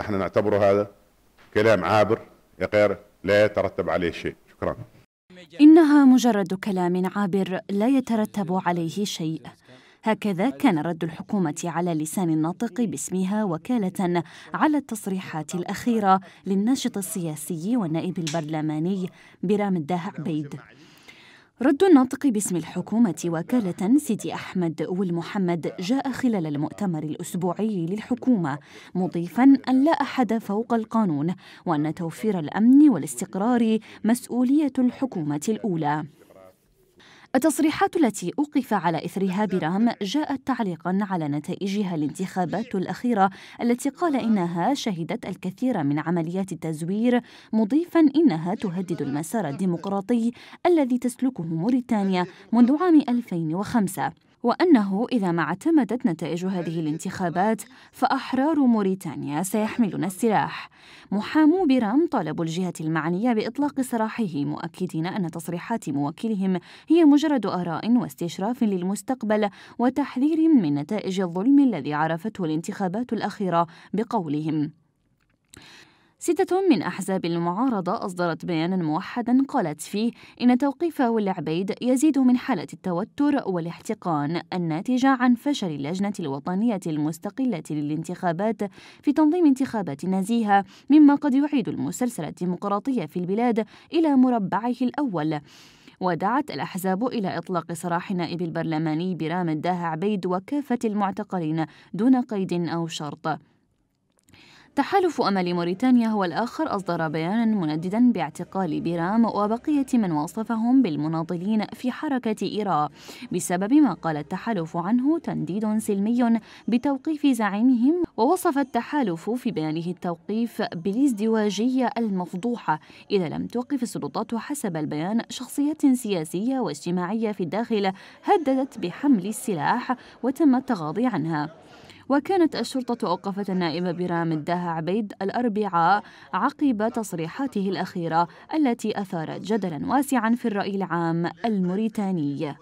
نحن نعتبر هذا كلام عابر غير لا يترتب عليه شيء شكرا إنها مجرد كلام عابر لا يترتب عليه شيء هكذا كان رد الحكومة على لسان الناطق باسمها وكالة على التصريحات الأخيرة للناشط السياسي والنائب البرلماني برام الداه عبيد رد الناطق باسم الحكومة وكالة سيدي أحمد والمحمد جاء خلال المؤتمر الأسبوعي للحكومة مضيفا أن لا أحد فوق القانون وأن توفير الأمن والاستقرار مسؤولية الحكومة الأولى التصريحات التي أوقف على إثرها برام جاءت تعليقا على نتائجها الانتخابات الأخيرة التي قال إنها شهدت الكثير من عمليات التزوير مضيفا إنها تهدد المسار الديمقراطي الذي تسلكه موريتانيا منذ عام 2005 وأنه إذا ما اعتمدت نتائج هذه الانتخابات فأحرار موريتانيا سيحملون السلاح محامو بيرام طالبوا الجهة المعنية بإطلاق سراحه مؤكدين أن تصريحات موكلهم هي مجرد آراء واستشراف للمستقبل وتحذير من نتائج الظلم الذي عرفته الانتخابات الأخيرة بقولهم ستة من أحزاب المعارضة أصدرت بيانا موحدا قالت فيه إن توقيف والعبيد يزيد من حالة التوتر والاحتقان الناتجة عن فشل اللجنة الوطنية المستقلة للانتخابات في تنظيم انتخابات نزيهة مما قد يعيد المسلسل الديمقراطية في البلاد إلى مربعه الأول ودعت الأحزاب إلى إطلاق سراح نائب البرلماني برام الداه عبيد وكافة المعتقلين دون قيد أو شرط تحالف أمل موريتانيا هو الآخر أصدر بياناً مندداً باعتقال بيرام وبقية من وصفهم بالمناضلين في حركة إيرا بسبب ما قال التحالف عنه تنديد سلمي بتوقيف زعيمهم ووصف التحالف في بيانه التوقيف بالازدواجية المفضوحة إذا لم توقف السلطات حسب البيان شخصيات سياسية واجتماعية في الداخل هددت بحمل السلاح وتم التغاضي عنها وكانت الشرطة أوقفت النائب برام الداها عبيد الأربعاء عقب تصريحاته الأخيرة التي أثارت جدلا واسعا في الرأي العام الموريتاني